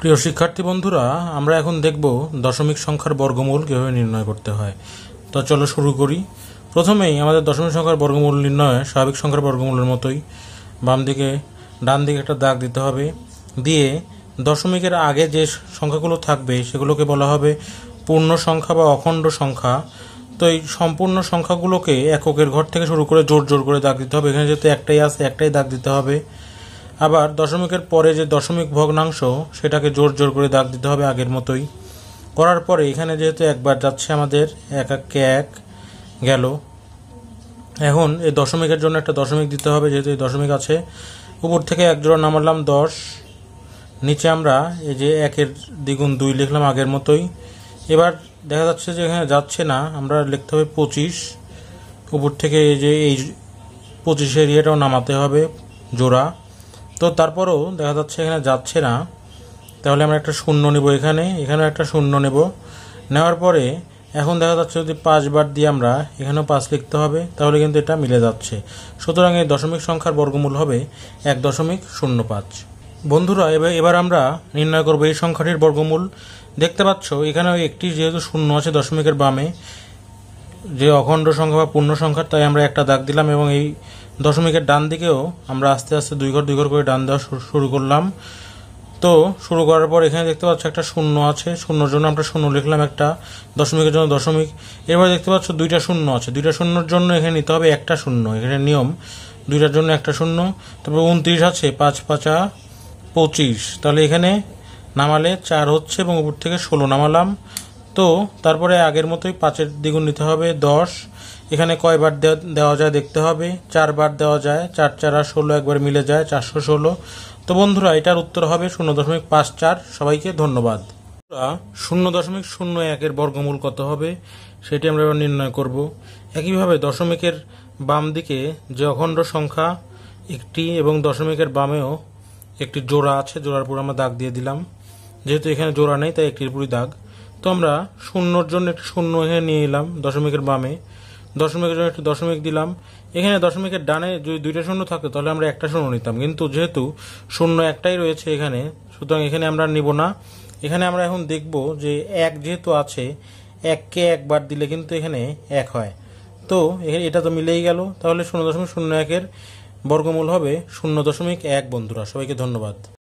প্রিয় শিক্ষার্থী বন্ধুরা আমরা এখন দেখব দশমিক সংখ্যার বর্গমূল কীভাবে নির্ণয় করতে হয় তো চলো শুরু করি প্রথমেই আমাদের দশমিক সংখ্যার বর্গমূল নির্ণয়ে স্বাভাবিক সংখ্যার বর্গমূলের মতোই বাম দিকে ডান দিকে একটা দাগ দিতে হবে দিয়ে দশমিকের আগে যে সংখ্যাগুলো থাকবে সেগুলোকে বলা হবে পূর্ণ সংখ্যা বা অখণ্ড সংখ্যা তো এই সম্পূর্ণ সংখ্যাগুলোকে এককের ঘর থেকে শুরু করে জোর জোর করে দাগ দিতে হবে এখানে যেহেতু একটাই আছে একটাই দাগ দিতে হবে আবার দশমিকের পরে যে দশমিক ভগ্নাংশ সেটাকে জোর জোর করে দাগ দিতে হবে আগের মতোই করার পরে এখানে যেহেতু একবার যাচ্ছে আমাদের এক এককে এক গেল এখন এই দশমিকের জন্য একটা দশমিক দিতে হবে যেহেতু এই দশমিক আছে উপর থেকে এক জোড়া নামালাম দশ নিচে আমরা এই যে একের দ্বিগুণ দুই লিখলাম আগের মতোই এবার দেখা যাচ্ছে যে এখানে যাচ্ছে না আমরা লিখতে হবে পঁচিশ উপর থেকে এই যে এই পঁচিশের ইয়েটাও নামাতে হবে জোড়া তো তারপরেও দেখা যাচ্ছে এখানে যাচ্ছে না তাহলে আমরা একটা শূন্য নেব এখানে এখানেও একটা শূন্য নেব নেওয়ার পরে এখন দেখা যাচ্ছে যদি পাঁচবার দিয়ে আমরা এখানেও পাঁচ লিখতে হবে তাহলে কিন্তু এটা মিলে যাচ্ছে সুতরাং এই দশমিক সংখ্যার বর্গমূল হবে এক দশমিক শূন্য পাঁচ বন্ধুরা এবার এবার আমরা নির্ণয় করবো এই সংখ্যাটির বর্গমূল দেখতে পাচ্ছ এখানে একটি যেহেতু শূন্য আছে দশমিকের বামে যে অখণ্ড সংখ্যা বা পূর্ণ সংখ্যা তাই আমরা একটা দাগ দিলাম এবং এই দশমিকের ডান দিকেও আমরা আস্তে আস্তে দুই ঘর দুই ঘর করে ডান দেওয়া শুরু করলাম তো শুরু করার পর এখানে দেখতে পাচ্ছ একটা শূন্য আছে শূন্যর জন্য আমরা শূন্য লিখলাম একটা দশমিকের জন্য দশমিক এরপরে দেখতে পাচ্ছ দুইটা শূন্য আছে দুইটা শূন্যর জন্য এখানে নিতে হবে একটা শূন্য এখানে নিয়ম দুইটার জন্য একটা শূন্য তারপর উনত্রিশ আছে পাঁচ পাঁচা পঁচিশ তাহলে এখানে নামালে চার হচ্ছে এবং উপর থেকে ষোলো নামালাম তো তারপরে আগের মতোই পাঁচের দ্বিগুণ নিতে হবে দশ এখানে কয়বার দেওয়া যায় দেখতে হবে চারবার দেওয়া যায় চার চার আর ষোলো একবার মিলে যায় চারশো ষোলো তো বন্ধুরা এটার উত্তর হবে শূন্য দশমিক পাঁচ চার সবাইকে ধন্যবাদ শূন্য দশমিক শূন্য একের বর্গমূল কত হবে সেটি আমরা এবার নির্ণয় করব একইভাবে দশমিকের বাম দিকে যে অখণ্ড সংখ্যা একটি এবং দশমিকের বামেও একটি জোড়া আছে জোড়ার উপর আমরা দাগ দিয়ে দিলাম যেহেতু এখানে জোড়া নেই তাই একটির উপরই দাগ তো আমরা শূন্যর জন্য একটু শূন্য এখানে নিয়ে এলাম দশমিকের বামে দশমিকের জন্য একটু দশমিক দিলাম এখানে দশমিকের ডানে যদি দুইটা শূন্য থাকতো তাহলে আমরা একটা শূন্য নিতাম কিন্তু যেহেতু শূন্য একটাই রয়েছে এখানে সুতরাং এখানে আমরা নিব না এখানে আমরা এখন দেখব যে এক যেহেতু আছে এককে একবার দিলে কিন্তু এখানে এক হয় তো এটা তো মিলেই গেল তাহলে শূন্য দশমিক শূন্য একের বর্গমূল হবে শূন্য দশমিক এক বন্ধুরা সবাইকে ধন্যবাদ